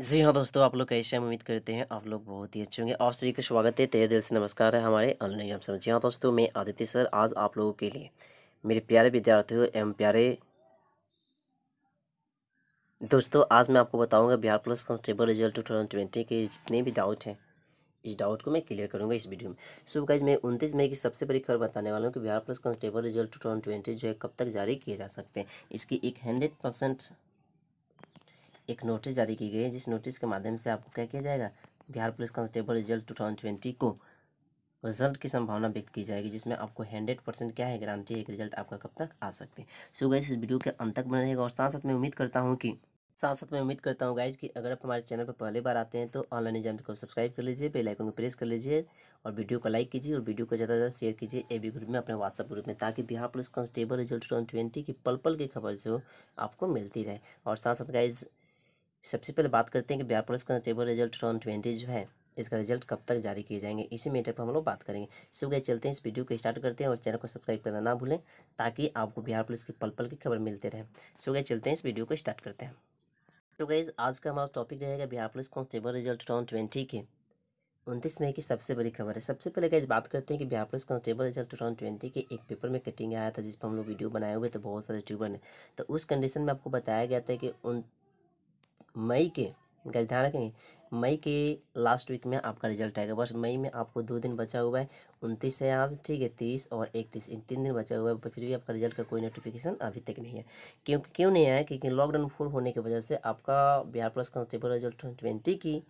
जी हाँ दोस्तों आप लोग कैसे हम उम्मीद करते हैं आप लोग बहुत ही अच्छे होंगे आप सभी का स्वागत है तेरे दिल से नमस्कार है हमारे ऑनलाइन एग्जाम समझ जी हाँ दोस्तों मैं आदित्य सर आज आप लोगों के लिए मेरे प्यारे विद्यार्थियों एवं प्यारे दोस्तों आज मैं आपको बताऊंगा Bihar police constable result two thousand twenty के जितने भी डाउट हैं इस डाउट को मैं क्लियर करूंगा इस वीडियो में सो गाइज मैं उनतीस मई की सबसे बड़ी खबर बताने वाला हूँ कि Bihar police constable result two thousand twenty जो है कब तक जारी किए जा सकते हैं इसकी एक हंड्रेड परसेंट एक नोटिस जारी की गई है जिस नोटिस के माध्यम से आपको क्या किया जाएगा Bihar police constable result two thousand twenty को रिजल्ट की संभावना व्यक्त की जाएगी जिसमें आपको हंड्रेड परसेंट क्या है गारंटी है कि रिजल्ट आपका कब तक आ सकते हैं सो गाइज इस वीडियो के अंत तक बने रहेगा और साथ साथ मैं उम्मीद करता हूँ कि साथ साथ मैं उम्मीद करता हूँ गाइज कि अगर आप हमारे चैनल पर पहली बार आते हैं तो ऑनलाइन एग्जाम को सब्सक्राइब कर लीजिए बेल को प्रेस कर लीजिए और वीडियो को लाइक कीजिए और वीडियो को ज़्यादा से ज़्यादा शेयर कीजिए ए बी ग्रुप में अपने व्हाट्सअप ग्रुप में ताकि Bihar police constable result two की पल पल की खबर जो आपको मिलती रहे और साथ साथ गाइज सबसे पहले बात करते हैं कि बिहार पुलिस कांस्टेबल रिजल्ट टॉन ट्वेंटी जो है इसका रिजल्ट कब तक जारी किए जाएंगे इसी मैटर पर हम लोग बात करेंगे सुबह चलते हैं इस वीडियो को स्टार्ट करते हैं और चैनल को सब्सक्राइब करना ना भूलें ताकि आपको बिहार पुलिस की पल पल की खबर मिलते रहे सुबह चलते हैं इस वीडियो को स्टार्ट करते हैं तो गाइज आज का हमारा टॉपिक रहेगा Bihar police constable result round twenty के उनतीस मई की सबसे बड़ी खबर है सबसे पहले गैस बात करते हैं कि Bihar police constable result two thousand twenty के एक पेपर में कटिंग आया था जिस पर हम लोग वीडियो बनाए हुए थे बहुत सारे यूट्यूबर ने तो उस कंडीशन में आपको बताया गया था कि उन मई के गैस ध्यान रखेंगे मई के लास्ट वीक में आपका रिजल्ट आएगा बस मई में आपको दो दिन बचा हुआ है उनतीस है आज ठीक है तीस और इकतीस इन तीन दिन बचा हुआ है फिर भी आपका रिजल्ट का कोई नोटिफिकेशन अभी तक नहीं है क्योंकि क्यों नहीं आया क्योंकि लॉकडाउन फुल होने की वजह से आपका Bihar police constable result twenty की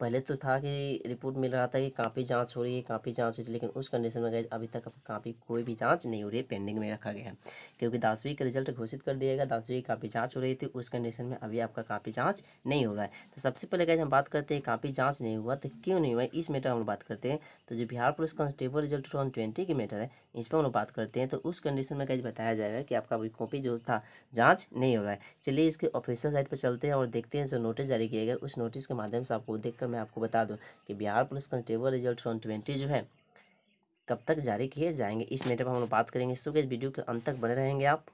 पहले तो था कि रिपोर्ट मिल रहा था कि काफ़ी जांच हो रही है काफ़ी जांच हो रही है लेकिन उस कंडीशन में गए अभी तक काफ़ी कोई भी जांच नहीं हो रही है पेंडिंग में रखा गया है क्योंकि दसवीं का रिजल्ट घोषित कर दिया गया दसवीं की काफ़ी जाँच हो रही थी उस कंडीशन में अभी आपका काफ़ी जाँच नहीं हो रहा है तो सबसे पहले गए हम बात करते हैं काफ़ी जाँच नहीं हुआ तो क्यों नहीं हुआ इस मैटर हम बात करते हैं तो जो Bihar police constable result two twenty की मैटर है इस पर हम लोग बात करते हैं तो उस कंडीशन में कहीं बताया जाएगा कि आपका अभी कॉपी जो था जाँच नहीं हो रहा है चलिए इसके ऑफिशियल साइट पर चलते हैं और देखते हैं जो नोटिस जारी किया गया उस नोटिस के माध्यम से आपको देख कर तो मैं आपको बता दूँ कि बिहार पुलिस कांस्टेबल रिजल्ट सन ट्वेंटी जो है कब तक जारी किए जाएंगे इस मैटर पर हम लोग बात करेंगे सो गैज वीडियो के अंत तक बने रहेंगे आप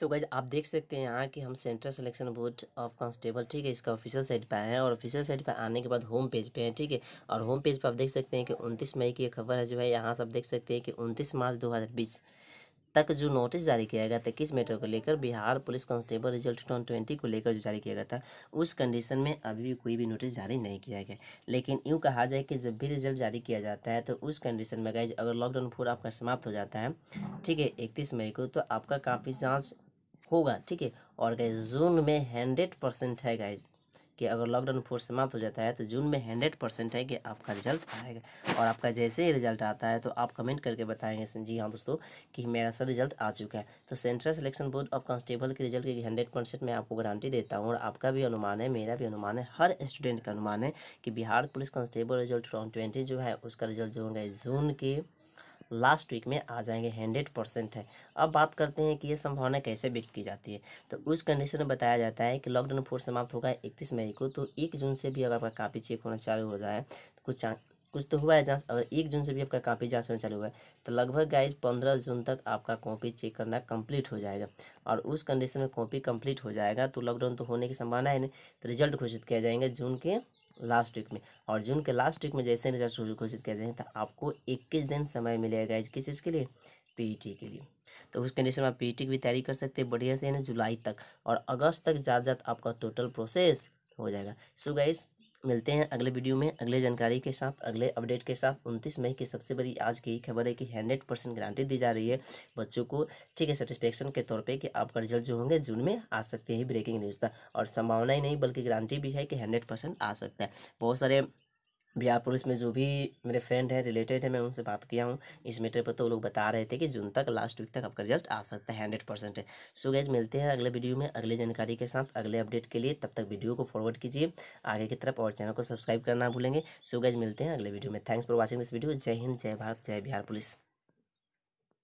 सो गैज आप देख सकते हैं यहाँ कि हम central selection board of constable ठीक है इसका ऑफिशियल साइट पर आए हैं और ऑफिशियल साइट पर आने के बाद होम पेज पे हैं ठीक है और होम पेज पर आप देख सकते हैं कि उनतीस मई की खबर है जो है यहाँ से आप देख सकते हैं कि उनतीस मार्च दो तक जो नोटिस जारी किया गया था किस मैटर को लेकर Bihar police constable result two twenty को लेकर जो जारी किया गया था उस कंडीशन में अभी भी कोई भी नोटिस जारी नहीं किया गया लेकिन यूँ कहा जाए कि जब भी रिजल्ट जारी किया जाता है तो उस कंडीशन में गाइज अगर लॉकडाउन फोर आपका समाप्त हो जाता है ठीक है इकतीस मई को तो आपका काफ़ी जाँच होगा ठीक है और गाइज जून में हंड्रेड परसेंट है गाइज कि अगर लॉकडाउन फोर समाप्त हो जाता है तो जून में हंड्रेड परसेंट है कि आपका रिजल्ट आएगा और आपका जैसे ही रिजल्ट आता है तो आप कमेंट करके बताएंगे जी हाँ दोस्तों कि मेरा सर रिजल्ट आ चुका है तो central selection board of constable के रिजल्ट की हंड्रेड परसेंट मैं आपको गारंटी देता हूँ और आपका भी अनुमान है मेरा भी अनुमान है हर स्टूडेंट का अनुमान है कि Bihar police constable result form twenty जो है उसका रिजल्ट जो होगा जून के लास्ट वीक में आ जाएंगे हंड्रेड परसेंट है अब बात करते हैं कि ये संभावना कैसे व्यक्त की जाती है तो उस कंडीशन में बताया जाता है कि लॉकडाउन फोर समाप्त होगा इकतीस मई को तो एक जून से भी अगर आपका कापी चेक होना चालू हो जाए तो कुछ कुछ तो हुआ है जांच अगर एक जून से भी आपका कॉपी जांच होना चालू हुआ है तो लगभग गाइज पंद्रह जून तक आपका कॉपी चेक करना कंप्लीट हो जाएगा और उस कंडीशन में कॉपी कंप्लीट हो जाएगा तो लॉकडाउन तो होने की संभावना है नहीं तो रिजल्ट घोषित किया जाएंगे जून के लास्ट वीक में और जून के लास्ट वीक में जैसे रिजल्ट घोषित कर दें तो आपको इक्कीस दिन समय मिलेगा किस चीज़ के लिए पीईटी e के लिए तो उस कंडीशन में आप पीईटी e की भी तैयारी कर सकते हैं बढ़िया से यानी जुलाई तक और अगस्त तक ज़्यादा ज़्यादा आपका टोटल प्रोसेस हो जाएगा सो गाइस मिलते हैं अगले वीडियो में अगले जानकारी के साथ अगले अपडेट के साथ उनतीस मई की सबसे बड़ी आज की खबर है कि हंड्रेड परसेंट गारंटी दी जा रही है बच्चों को ठीक है सेटिस्फेक्शन के तौर पे कि आपका रिजल्ट जो होंगे जून में आ सकते हैं ब्रेकिंग न्यूज़ था और संभावना ही नहीं बल्कि गारंटी भी है कि हंड्रेड परसेंट आ सकता है बहुत सारे बिहार पुलिस में जो भी मेरे फ्रेंड है रिलेटेड है मैं उनसे बात किया हूँ इस मीटर पर तो लोग बता रहे थे कि जून तक लास्ट वीक तक आपका रिजल्ट आ सकता है हंड्रेड परसेंट है सो गैज मिलते हैं अगले वीडियो में अगले जानकारी के साथ अगले अपडेट के लिए तब तक वीडियो को फॉरवर्ड कीजिए आगे की तरफ और चैनल को सब्सक्राइब करना भूलेंगे सो गैज मिलते हैं अगले वीडियो में thanks for watching this video जय हिंद जय भारत जय बिहार पुलिस